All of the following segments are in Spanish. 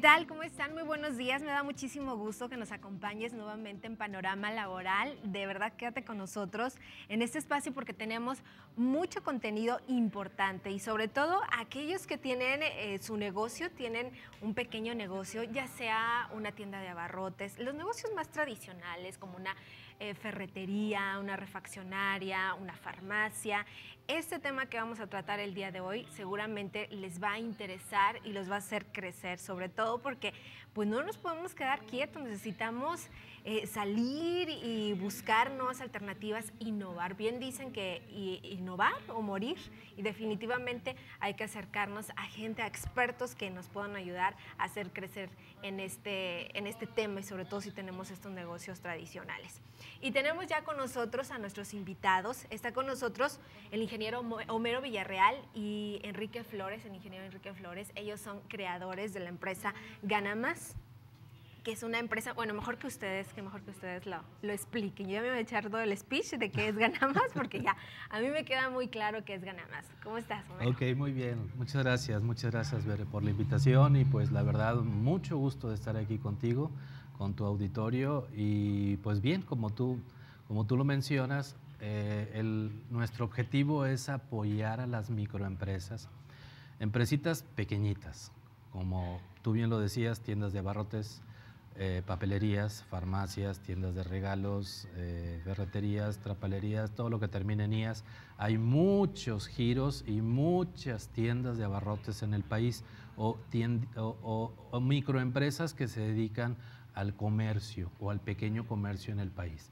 tal? ¿Cómo buenos días. Me da muchísimo gusto que nos acompañes nuevamente en Panorama Laboral. De verdad, quédate con nosotros en este espacio porque tenemos mucho contenido importante y sobre todo aquellos que tienen eh, su negocio, tienen un pequeño negocio, ya sea una tienda de abarrotes, los negocios más tradicionales como una eh, ferretería, una refaccionaria, una farmacia. Este tema que vamos a tratar el día de hoy seguramente les va a interesar y los va a hacer crecer, sobre todo porque pues no nos podemos quedar quietos, necesitamos eh, salir y buscar nuevas alternativas, innovar. Bien dicen que innovar o morir y definitivamente hay que acercarnos a gente, a expertos que nos puedan ayudar a hacer crecer en este, en este tema y sobre todo si tenemos estos negocios tradicionales. Y tenemos ya con nosotros a nuestros invitados. Está con nosotros el ingeniero Homero Villarreal y Enrique Flores, el ingeniero Enrique Flores. Ellos son creadores de la empresa Gana Más que es una empresa, bueno, mejor que ustedes, que mejor que ustedes lo, expliquen. Yo ya me voy a echar todo el speech de qué es Ganamás, porque ya a mí me queda muy claro qué es Ganamás. ¿Cómo estás, Ok, muy bien. Muchas gracias, muchas gracias, Bere, por la invitación y pues la verdad, mucho gusto de estar aquí contigo, con tu auditorio y pues bien, como tú, como tú lo mencionas, eh, el, nuestro objetivo es apoyar a las microempresas, empresitas pequeñitas, como tú bien lo decías, tiendas de abarrotes, eh, papelerías, farmacias, tiendas de regalos, eh, ferreterías, trapalerías, todo lo que termine en IAS. Hay muchos giros y muchas tiendas de abarrotes en el país o, microempresas que se dedican al comercio o al pequeño comercio en el país.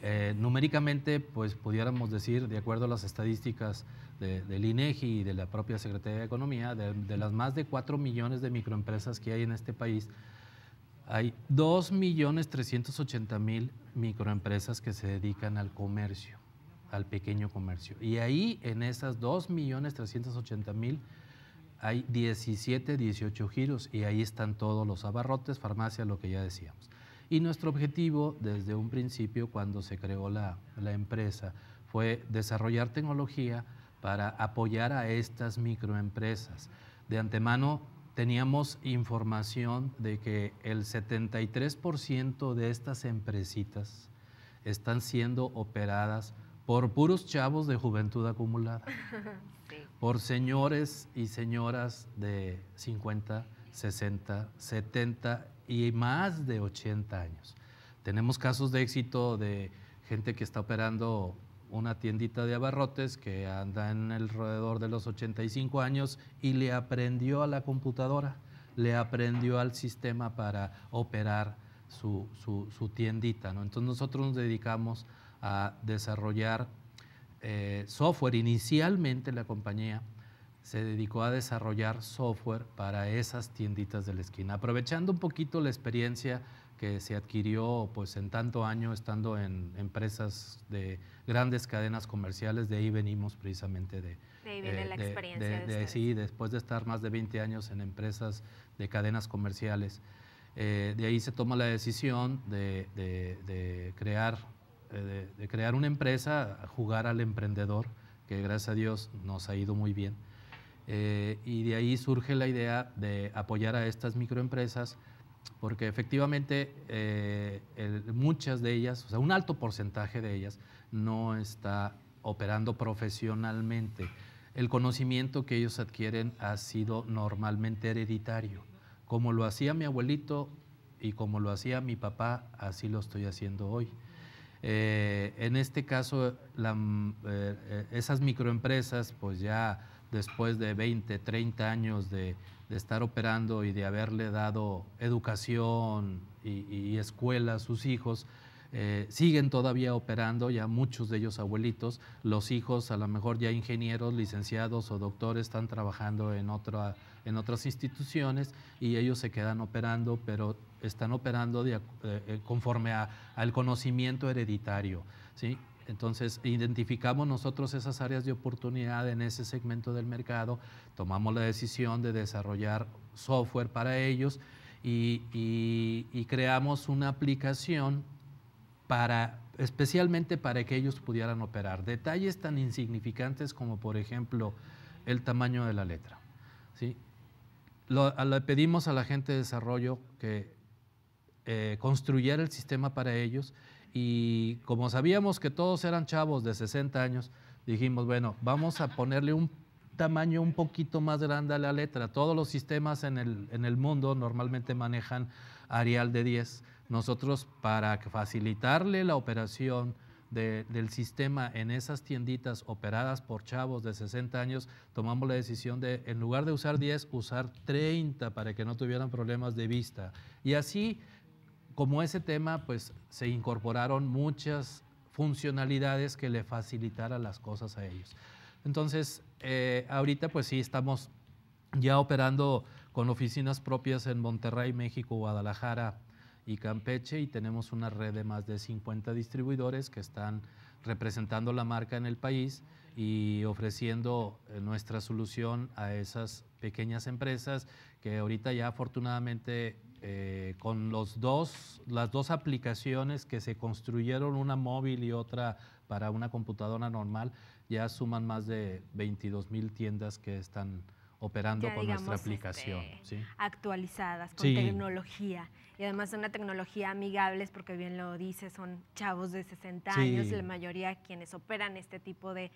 Eh, numéricamente, pues pudiéramos decir, de acuerdo a las estadísticas del INEGI e y de la propia Secretaría de Economía, de las más de 4 millones de microempresas que hay en este país, hay 2.380.000 microempresas que se dedican al comercio, al pequeño comercio. Y ahí, en esas 2.380.000, hay 17, 18 giros y ahí están todos los abarrotes, farmacia, lo que ya decíamos. Y nuestro objetivo desde un principio, cuando se creó la, la empresa, fue desarrollar tecnología para apoyar a estas microempresas. De antemano teníamos información de que el 73% de estas empresitas están siendo operadas por puros chavos de juventud acumulada, por señores y señoras de 50, 60, 70 y más de 80 años. Tenemos casos de éxito de gente que está operando una tiendita de abarrotes que anda en alrededor de los 85 años y le aprendió a la computadora, le aprendió al sistema para operar su, tiendita. ¿no? Entonces nosotros nos dedicamos a desarrollar eh, software. Inicialmente la compañía se dedicó a desarrollar software para esas tienditas de la esquina, aprovechando un poquito la experiencia que se adquirió pues, en tanto año estando en empresas de grandes cadenas comerciales, de ahí venimos precisamente de... De ahí viene eh, la experiencia. sí, después de estar más de 20 años en empresas de cadenas comerciales, eh, de ahí se toma la decisión de, crear, eh, de, crear una empresa, jugar al emprendedor, que gracias a Dios nos ha ido muy bien. y de ahí surge la idea de apoyar a estas microempresas porque efectivamente eh, muchas de ellas, o sea, un alto porcentaje de ellas no está operando profesionalmente. El conocimiento que ellos adquieren ha sido normalmente hereditario. Como lo hacía mi abuelito y como lo hacía mi papá, así lo estoy haciendo hoy. Eh, en este caso, eh, esas microempresas pues ya después de 20, 30 años de, estar operando y de haberle dado educación y, escuela a sus hijos, eh, siguen todavía operando, ya muchos de ellos abuelitos, los hijos a lo mejor ya ingenieros, licenciados o doctores están trabajando en, otras instituciones y ellos se quedan operando, pero están operando eh, eh, conforme al conocimiento hereditario. ¿sí? Entonces, identificamos nosotros esas áreas de oportunidad en ese segmento del mercado, tomamos la decisión de desarrollar software para ellos y, creamos una aplicación para, especialmente para que ellos pudieran operar. Detalles tan insignificantes como, por ejemplo, el tamaño de la letra. ¿sí? le pedimos a la gente de desarrollo que eh, construyera el sistema para ellos y como sabíamos que todos eran chavos de 60 años, dijimos, bueno, vamos a ponerle un tamaño un poquito más grande a la letra. Todos los sistemas en el, en el mundo normalmente manejan Arial de 10. Nosotros, para facilitarle la operación del sistema en esas tienditas operadas por chavos de 60 años, tomamos la decisión de, en lugar de usar 10, usar 30 para que no tuvieran problemas de vista. Y así como ese tema, pues se incorporaron muchas funcionalidades que le facilitaran las cosas a ellos. Entonces, eh, ahorita pues sí estamos ya operando con oficinas propias en Monterrey, México, Guadalajara y Campeche y tenemos una red de más de 50 distribuidores que están representando la marca en el país y ofreciendo eh, nuestra solución a esas pequeñas empresas que ahorita ya afortunadamente eh, con los dos, las dos aplicaciones que se construyeron, una móvil y otra para una computadora normal, ya suman más de 22 mil tiendas que están operando con nuestra aplicación. Este, actualizadas, con tecnología. Y además una tecnología amigable porque bien lo dice, son chavos de 60 años, la mayoría quienes operan este tipo de,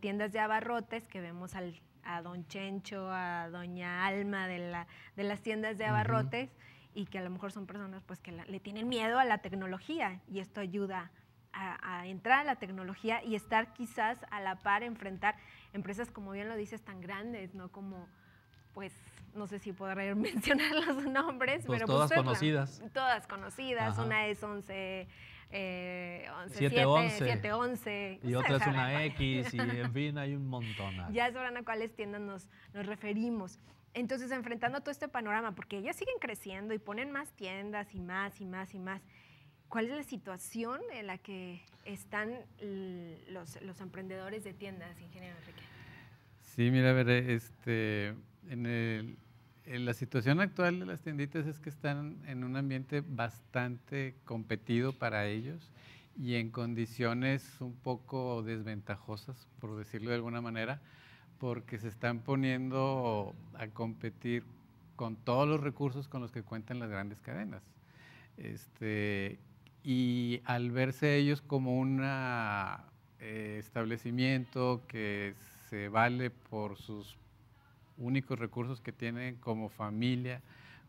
tiendas de abarrotes que vemos al, a don Chencho, a doña Alma de, la, de las tiendas de abarrotes y que a lo mejor son personas pues que le tienen miedo a la tecnología y esto ayuda a, entrar a la tecnología y estar quizás a la par, enfrentar empresas como bien lo dices tan grandes, ¿no? Como pues no sé si podré mencionar los nombres, pues pero todas pues, conocidas. todas conocidas, una es 11 eh, 11, Y otra es una X, y en fin, hay un montón. Ya sabrán a cuáles tiendas nos, nos referimos. Entonces, enfrentando todo este panorama, porque ellas siguen creciendo y ponen más tiendas y más y más y más, ¿cuál es la situación en la que están los, emprendedores de tiendas, ingeniero Enrique? Sí, mira, a ver, este, en, en la situación actual de las tienditas es que están en un ambiente bastante competido para ellos y en condiciones un poco desventajosas, por decirlo de alguna manera porque se están poniendo a competir con todos los recursos con los que cuentan las grandes cadenas. Este, y al verse ellos como un eh, establecimiento que se vale por sus únicos recursos que tienen como familia,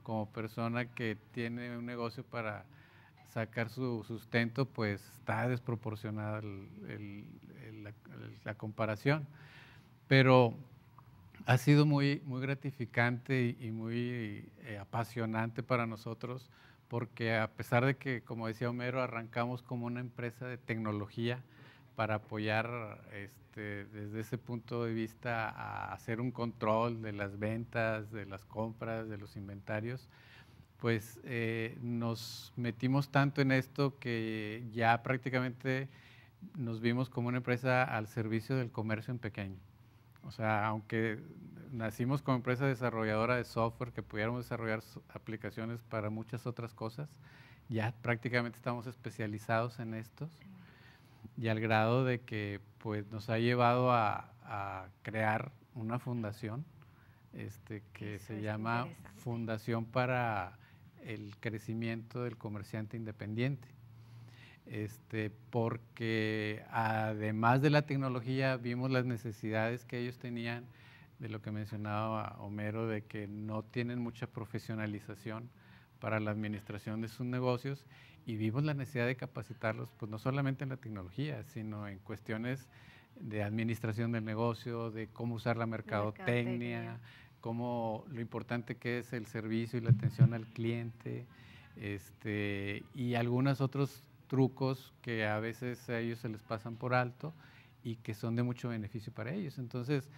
como persona que tiene un negocio para sacar su sustento, pues está desproporcionada la comparación pero ha sido muy, muy gratificante y, muy eh, apasionante para nosotros porque a pesar de que, como decía Homero, arrancamos como una empresa de tecnología para apoyar este, desde ese punto de vista a hacer un control de las ventas, de las compras, de los inventarios, pues eh, nos metimos tanto en esto que ya prácticamente nos vimos como una empresa al servicio del comercio en pequeño. O sea, aunque nacimos como empresa desarrolladora de software que pudiéramos desarrollar aplicaciones para muchas otras cosas, ya prácticamente estamos especializados en estos y al grado de que pues, nos ha llevado a, crear una fundación este, que se llama Fundación para el Crecimiento del Comerciante Independiente este, porque además de la tecnología vimos las necesidades que ellos tenían, de lo que mencionaba Homero, de que no tienen mucha profesionalización para la administración de sus negocios y vimos la necesidad de capacitarlos, pues no solamente en la tecnología, sino en cuestiones de administración del negocio, de cómo usar la mercadotecnia, cómo lo importante que es el servicio y la atención al cliente, este, y algunos otros trucos que a veces a ellos se les pasan por alto y que son de mucho beneficio para ellos. Entonces,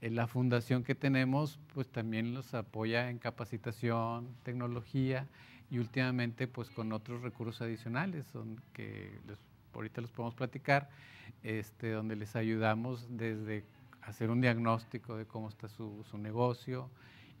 eh, la fundación que tenemos pues también los apoya en capacitación, tecnología y últimamente pues con otros recursos adicionales son que ahorita los podemos platicar, este, donde les ayudamos desde hacer un diagnóstico de cómo está su, su negocio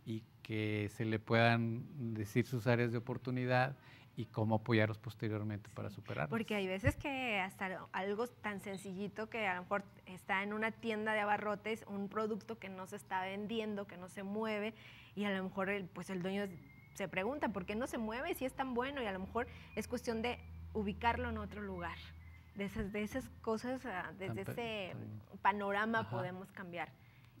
y que se le puedan decir sus áreas de oportunidad y cómo apoyarlos posteriormente para superarlo Porque hay veces que hasta algo tan sencillito que a lo mejor está en una tienda de abarrotes, un producto que no se está vendiendo, que no se mueve, y a lo mejor el, pues el dueño se pregunta por qué no se mueve si es tan bueno, y a lo mejor es cuestión de ubicarlo en otro lugar. De esas, de esas cosas, ah, desde ese panorama podemos cambiar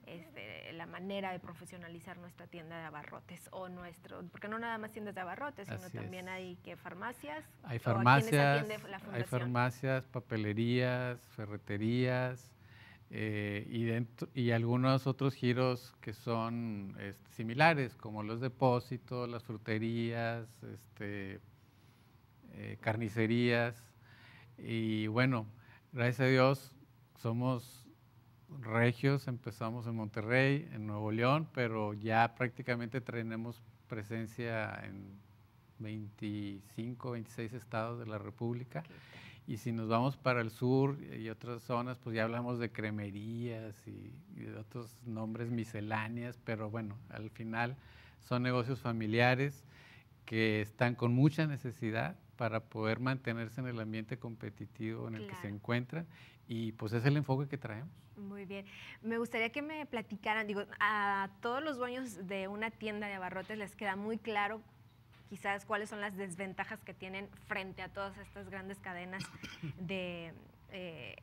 este, la manera de profesionalizar nuestra tienda de abarrotes o nuestro, porque no nada más tiendas de abarrotes, sino también hay que farmacias. Hay farmacias, hay farmacias, papelerías, ferreterías eh, y, dentro, y algunos otros giros que son este, similares, como los depósitos, las fruterías, este, eh, carnicerías. Y bueno, gracias a Dios somos regios, empezamos en Monterrey, en Nuevo León, pero ya prácticamente tenemos presencia en 25, 26 estados de la República. Y si nos vamos para el sur y otras zonas, pues ya hablamos de cremerías y, de otros nombres misceláneas, pero bueno, al final son negocios familiares que están con mucha necesidad para poder mantenerse en el ambiente competitivo en el que se encuentran y pues es el enfoque que traemos. Muy bien. Me gustaría que me platicaran, digo, a todos los dueños de una tienda de abarrotes les queda muy claro quizás cuáles son las desventajas que tienen frente a todas estas grandes cadenas de, eh,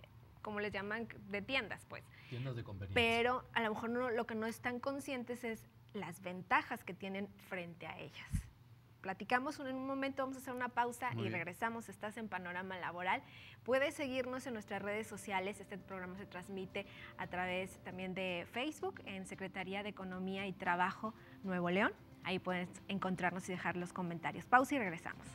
les llaman, de tiendas, pues. Tiendas de conveniencia. Pero a lo mejor lo que no están conscientes es las ventajas que tienen frente a ellas platicamos en un momento, vamos a hacer una pausa y regresamos. Estás en Panorama Laboral. Puedes seguirnos en nuestras redes sociales. Este programa se transmite a través también de Facebook en Secretaría de Economía y Trabajo Nuevo León. Ahí puedes encontrarnos y dejar los comentarios. Pausa y regresamos.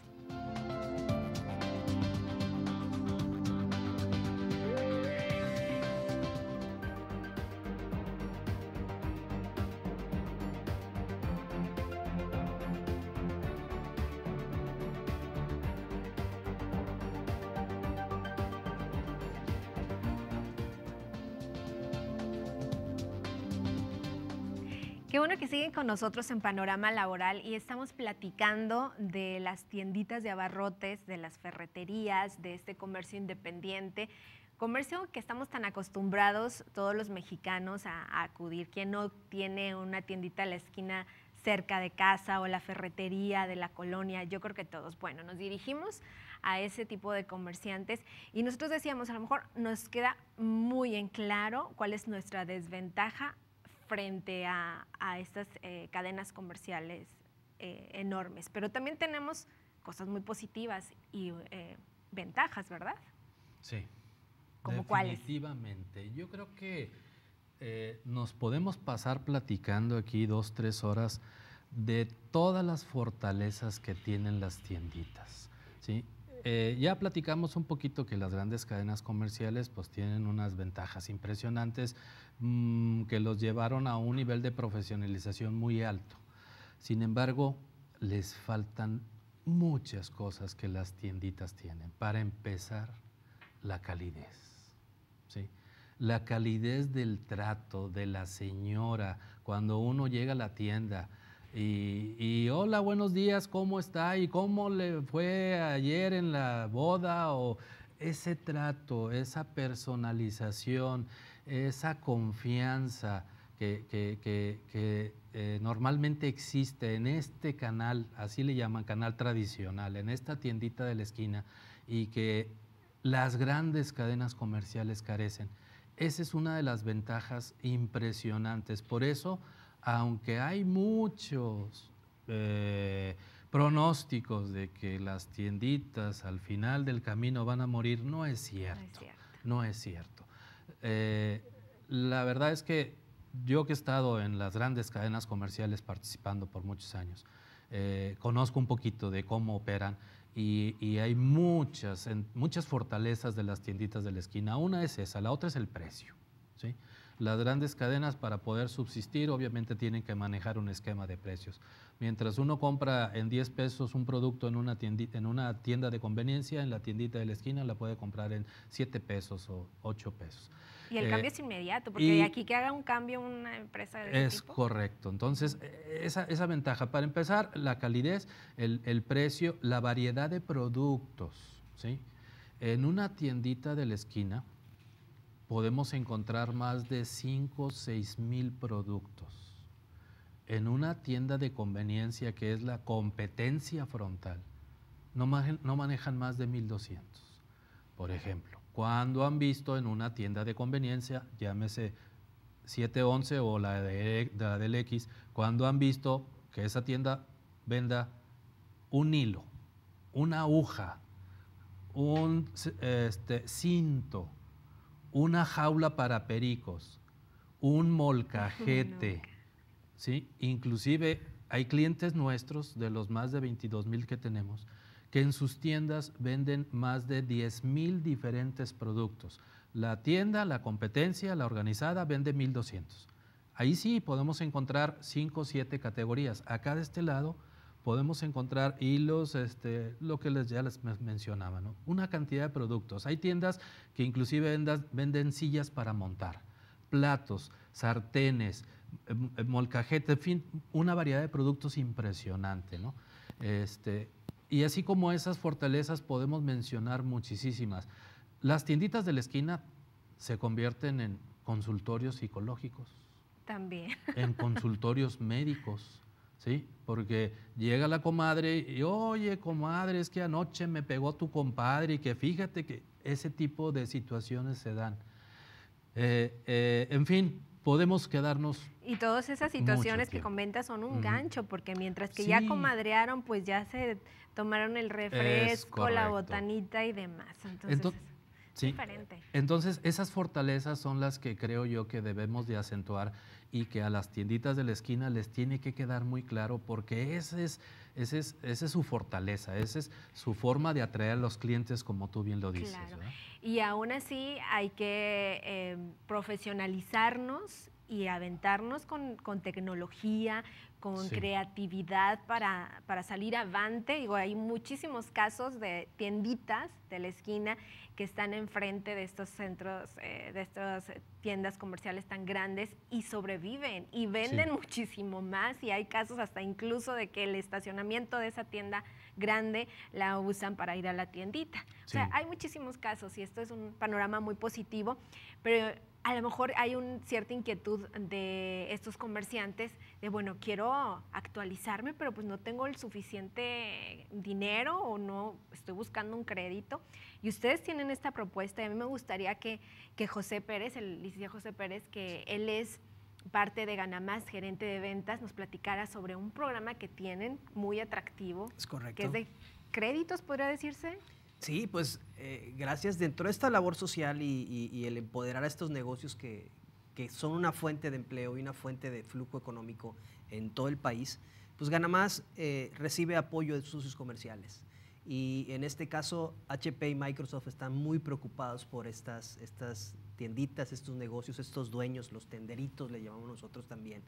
Siguen con nosotros en Panorama Laboral y estamos platicando de las tienditas de abarrotes, de las ferreterías, de este comercio independiente. Comercio que estamos tan acostumbrados todos los mexicanos a, acudir. Quien no tiene una tiendita a la esquina cerca de casa o la ferretería de la colonia, yo creo que todos. Bueno, nos dirigimos a ese tipo de comerciantes y nosotros decíamos, a lo mejor nos queda muy en claro cuál es nuestra desventaja frente a, estas eh, cadenas comerciales eh, enormes. Pero también tenemos cosas muy positivas y eh, ventajas, ¿verdad? Sí. ¿Como cuáles? Definitivamente. Yo creo que nos podemos pasar platicando aquí dos, tres horas de todas las fortalezas que tienen las tienditas. ¿sí? Eh, ya platicamos un poquito que las grandes cadenas comerciales pues tienen unas ventajas impresionantes mm, que los llevaron a un nivel de profesionalización muy alto. Sin embargo, les faltan muchas cosas que las tienditas tienen. Para empezar, la calidez. La calidez del trato de la señora cuando uno llega a la tienda y, hola, buenos días, ¿cómo está? ¿Y cómo le fue ayer en la boda? O ese trato, esa personalización, esa confianza que, eh, normalmente existe en este canal, así le llaman canal tradicional, en esta tiendita de la esquina, y que las grandes cadenas comerciales carecen. Esa es una de las ventajas impresionantes. Por eso aunque hay muchos eh, pronósticos de que las tienditas al final del camino van a morir, no es cierto. No es cierto. Eh, la verdad es que yo que he estado en las grandes cadenas comerciales participando por muchos años, eh, conozco un poquito de cómo operan y, hay muchas, muchas fortalezas de las tienditas de la esquina. Una es esa, la otra es el precio. ¿sí? Las grandes cadenas para poder subsistir obviamente tienen que manejar un esquema de precios. Mientras uno compra en 10 pesos un producto en una, en una tienda de conveniencia, en la tiendita de la esquina la puede comprar en 7 pesos o 8 pesos. Y el eh, cambio es inmediato, porque aquí que haga un cambio una empresa de Es correcto. Entonces, e, esa, ventaja. Para empezar, la calidez, el, el precio, la variedad de productos. ¿sí? En una tiendita de la esquina, podemos encontrar más de 5 o 6 mil productos. En una tienda de conveniencia que es la competencia frontal, no, manejan, no manejan más de 1.200. Por ejemplo, cuando han visto en una tienda de conveniencia, llámese 711 o la, de, la del X, cuando han visto que esa tienda venda un hilo, una aguja, un este, cinto, una jaula para pericos, un molcajete, ¿sí? Inclusive hay clientes nuestros, de los más de 22 mil que tenemos, que en sus tiendas venden más de 10 mil diferentes productos. La tienda, la competencia, la organizada, vende 1.200. Ahí sí podemos encontrar 5 o 7 categorías. Acá de este lado podemos encontrar hilos, este, lo que les, ya les mencionaba, una cantidad de productos. Hay tiendas que inclusive venden sillas para montar, platos, sartenes, em, em, molcajete, en fin, una variedad de productos impresionante. Este, y así como esas fortalezas podemos mencionar muchísimas. Las tienditas de la esquina se convierten en consultorios psicológicos. También. En consultorios médicos. ¿sí? Porque llega la comadre y, oye, comadre, es que anoche me pegó tu compadre y que fíjate que ese tipo de situaciones se dan. Eh, eh, en fin, podemos quedarnos. Y todas esas situaciones que comentas son un gancho, porque mientras que ya comadrearon, pues ya se tomaron el refresco, la botanita y demás. Entonces, Entonces, esas fortalezas son las que creo yo que debemos de acentuar y que a las tienditas de la esquina les tiene que quedar muy claro porque esa es, ese es, es su fortaleza, esa es su forma de atraer a los clientes como tú bien lo dices. Y aún así hay que eh, profesionalizarnos y aventarnos con, tecnología, con creatividad para, salir avante. Digo, hay muchísimos casos de tienditas de la esquina que están enfrente de estos centros, eh, de estas tiendas comerciales tan grandes y sobreviven y venden muchísimo más. Y hay casos hasta incluso de que el estacionamiento de esa tienda grande la usan para ir a la tiendita. O sea, hay muchísimos casos y esto es un panorama muy positivo, pero a lo mejor hay una cierta inquietud de estos comerciantes de, bueno, quiero actualizarme, pero pues no tengo el suficiente dinero o no estoy buscando un crédito. Y ustedes tienen esta propuesta y a mí me gustaría que, que José Pérez, el licenciado José Pérez, que él es parte de Ganamás, gerente de ventas, nos platicara sobre un programa que tienen muy atractivo. Es correcto. Que es de créditos, podría decirse. Sí, pues eh, gracias. Dentro de esta labor social y, el empoderar a estos negocios que, son una fuente de empleo y una fuente de flujo económico en todo el país, pues Ganamás eh, recibe apoyo de sus comerciales. Y en este caso, HP y Microsoft están muy preocupados por estas, estas tienditas, estos negocios, estos dueños, los tenderitos, le llamamos nosotros también.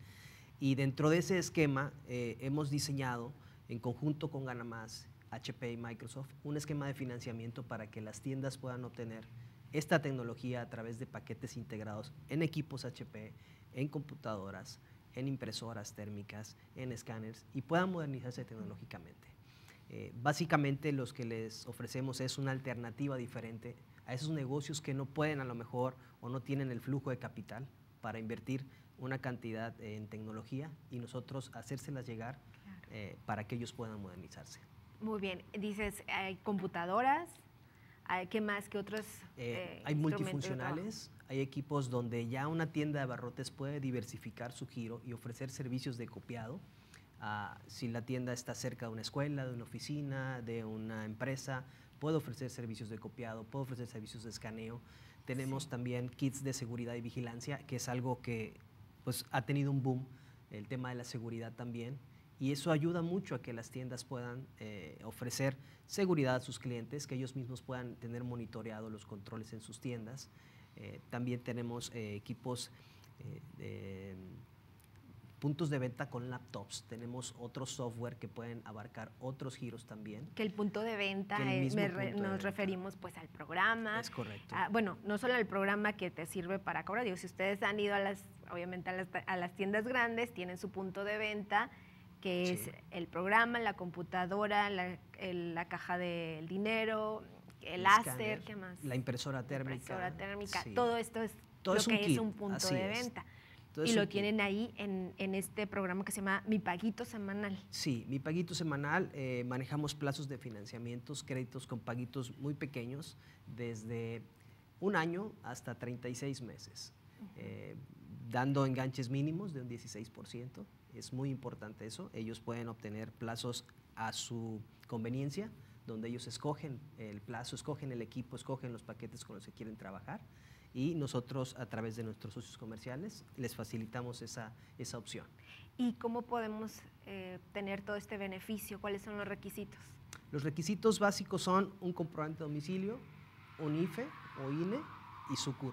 Y dentro de ese esquema eh, hemos diseñado, en conjunto con Ganamás, HP y Microsoft, un esquema de financiamiento para que las tiendas puedan obtener esta tecnología a través de paquetes integrados en equipos HP, en computadoras, en impresoras térmicas, en escáneres y puedan modernizarse tecnológicamente. Eh, básicamente los que les ofrecemos es una alternativa diferente a esos negocios que no pueden a lo mejor o no tienen el flujo de capital para invertir una cantidad en tecnología y nosotros hacérselas llegar eh, para que ellos puedan modernizarse. Muy bien, dices, hay computadoras, ¿qué más que otros? Eh, eh, hay multifuncionales, hay equipos donde ya una tienda de barrotes puede diversificar su giro y ofrecer servicios de copiado. Ah, si la tienda está cerca de una escuela, de una oficina, de una empresa, puedo ofrecer servicios de copiado, puedo ofrecer servicios de escaneo. Tenemos también kits de seguridad y vigilancia, que es algo que pues, ha tenido un boom, el tema de la seguridad también. Y eso ayuda mucho a que las tiendas puedan eh, ofrecer seguridad a sus clientes, que ellos mismos puedan tener monitoreado los controles en sus tiendas. Eh, también tenemos eh, equipos de puntos de venta con laptops, tenemos otro software que pueden abarcar otros giros también. Que el punto de venta, nos referimos pues al programa. Es correcto. Ah, bueno, no solo al programa que te sirve para cobrar, digo, si ustedes han ido a las, obviamente a las, a las tiendas grandes, tienen su punto de venta, que es el programa, la computadora, la, caja del dinero, el, láser, más? La impresora térmica. térmica, todo esto es lo que un es un punto de venta y lo tienen ahí en, este programa que se llama Mi Paguito Semanal. Sí, Mi Paguito Semanal, eh, manejamos plazos de financiamientos, créditos con paguitos muy pequeños, desde un año hasta 36 meses, eh, dando enganches mínimos de un 16%. Es muy importante eso. Ellos pueden obtener plazos a su conveniencia, donde ellos escogen el plazo, escogen el equipo, escogen los paquetes con los que quieren trabajar y nosotros a través de nuestros socios comerciales les facilitamos esa, esa opción. ¿Y cómo podemos eh, tener todo este beneficio? ¿Cuáles son los requisitos? Los requisitos básicos son un comprobante de domicilio, un IFE o INE y su CUR.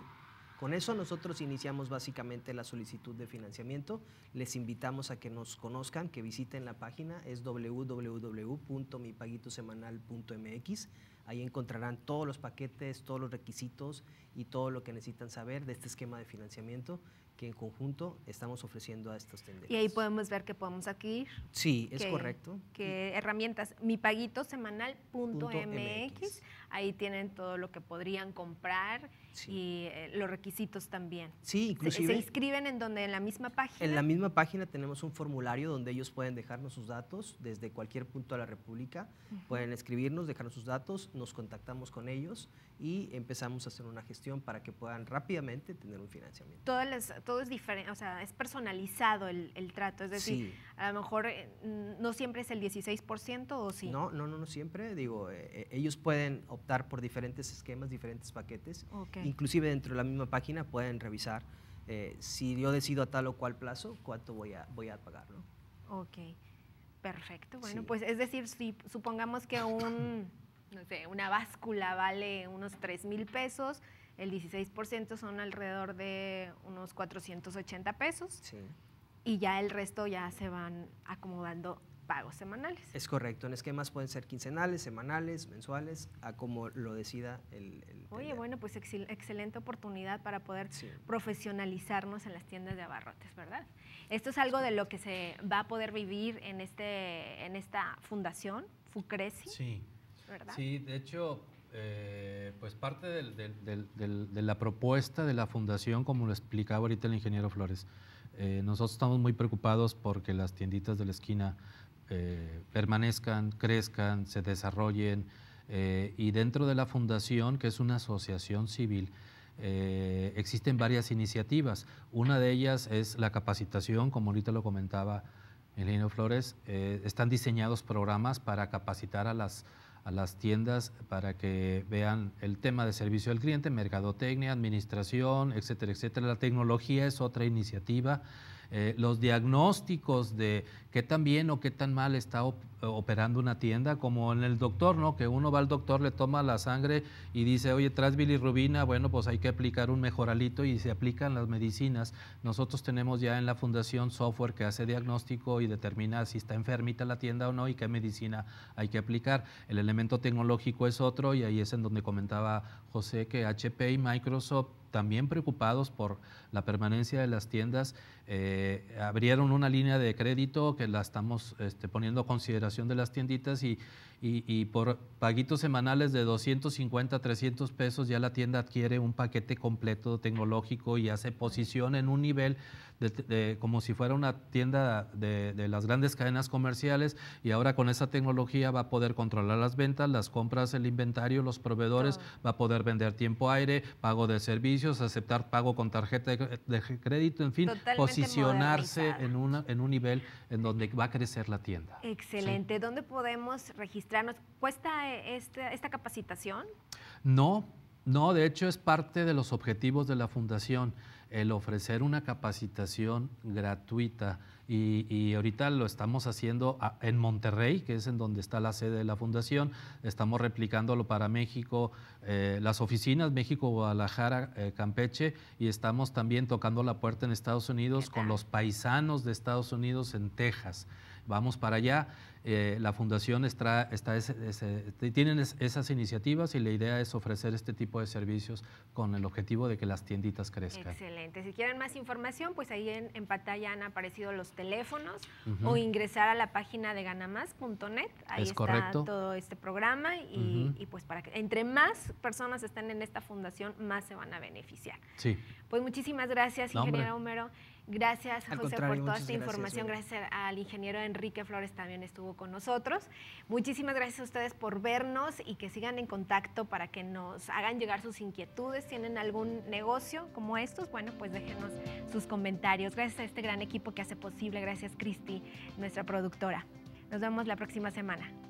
Con eso nosotros iniciamos básicamente la solicitud de financiamiento. Les invitamos a que nos conozcan, que visiten la página, es www.mipaguitosemanal.mx Ahí encontrarán todos los paquetes, todos los requisitos y todo lo que necesitan saber de este esquema de financiamiento que en conjunto estamos ofreciendo a estos tendrías. Y ahí podemos ver que podemos adquirir. Sí, es correcto. Que herramientas, mipaguitosemanal.mx, ahí tienen todo lo que podrían comprar y eh, los requisitos también. Sí, inclusive. Se, inscriben en donde en la misma página. En la misma página tenemos un formulario donde ellos pueden dejarnos sus datos desde cualquier punto de la República, pueden escribirnos, dejarnos sus datos, nos contactamos con ellos y empezamos a hacer una gestión para que puedan rápidamente tener un financiamiento. Todas las todo es diferente, o sea, es personalizado el, trato. Es decir, a lo mejor eh, no siempre es el 16% o sí. No, no, no, no siempre. Digo, eh, eh, ellos pueden optar por diferentes esquemas, diferentes paquetes. Inclusive dentro de la misma página pueden revisar si yo decido a tal o cual plazo, cuánto voy a, voy a pagar, ¿no? Ok, perfecto. Bueno, pues es decir, si supongamos que un, una báscula vale unos 3 mil pesos, el 16% son alrededor de unos 480 pesos. Y ya el resto ya se van acomodando pagos semanales. Es correcto, en esquemas pueden ser quincenales, semanales, mensuales, a como lo decida el... Oye, bueno, pues excelente oportunidad para poder profesionalizarnos en las tiendas de abarrotes, ¿verdad? Esto es algo de lo que se va a poder vivir en, este, en esta fundación, FUCRECI. Sí. ¿verdad? Sí, de hecho, eh, pues parte de la propuesta de la fundación, como lo explicaba ahorita el ingeniero Flores, eh, nosotros estamos muy preocupados porque las tienditas de la esquina eh, permanezcan, crezcan, se desarrollen y dentro de la fundación, que es una asociación civil, existen varias iniciativas. Una de ellas es la capacitación, como ahorita lo comentaba el ingeniero Flores, están diseñados programas para capacitar a las a las tiendas para que vean el tema de servicio al cliente, mercadotecnia, administración, etcétera, etcétera. La tecnología es otra iniciativa. Eh, los diagnósticos de qué tan bien o qué tan mal está operando una tienda, como en el doctor, ¿no? Que uno va al doctor, le toma la sangre y dice, oye, tras bilirrubina, bueno, pues hay que aplicar un mejoralito y se aplican las medicinas. Nosotros tenemos ya en la fundación software que hace diagnóstico y determina si está enfermita la tienda o no y qué medicina hay que aplicar. El elemento tecnológico es otro y ahí es en donde comentaba José que HP y Microsoft también preocupados por la permanencia de las tiendas, eh, abrieron una línea de crédito que la estamos este, poniendo a consideración de las tienditas y, y, por paguitos semanales de 250 300 pesos ya la tienda adquiere un paquete completo tecnológico y hace posición en un nivel como si fuera una tienda de, las grandes cadenas comerciales y ahora con esa tecnología va a poder controlar las ventas, las compras, el inventario, los proveedores, va a poder vender tiempo aire, pago de servicios, aceptar pago con tarjeta de crédito, en fin, posicionarse en, una, en un nivel en donde va a crecer la tienda. Excelente. ¿Dónde podemos registrar? ¿Nos ¿Cuesta eh, este, esta, capacitación? No, no, de hecho es parte de los objetivos de la fundación el ofrecer una capacitación gratuita y, ahorita lo estamos haciendo en Monterrey, que es en donde está la sede de la fundación, estamos replicándolo para México, eh, las oficinas México, Guadalajara, eh, Campeche y estamos también tocando la puerta en Estados Unidos con los paisanos de Estados Unidos en Texas vamos para allá. Eh, la fundación está, está tienen esas iniciativas y la idea es ofrecer este tipo de servicios con el objetivo de que las tienditas crezcan. Excelente. Si quieren más información, pues ahí en, pantalla han aparecido los teléfonos o ingresar a la página de ganamás.net. Ahí es está correcto. todo este programa y, pues para que entre más personas estén en esta fundación, más se van a beneficiar. Sí. Pues muchísimas gracias, ingeniero Homero. Gracias, José, por toda esta información. Gracias al ingeniero Enrique Flores también estuvo con nosotros. Muchísimas gracias a ustedes por vernos y que sigan en contacto para que nos hagan llegar sus inquietudes. ¿Tienen algún negocio como estos? Bueno, pues déjenos sus comentarios. Gracias a este gran equipo que hace posible. Gracias, Cristi, nuestra productora. Nos vemos la próxima semana.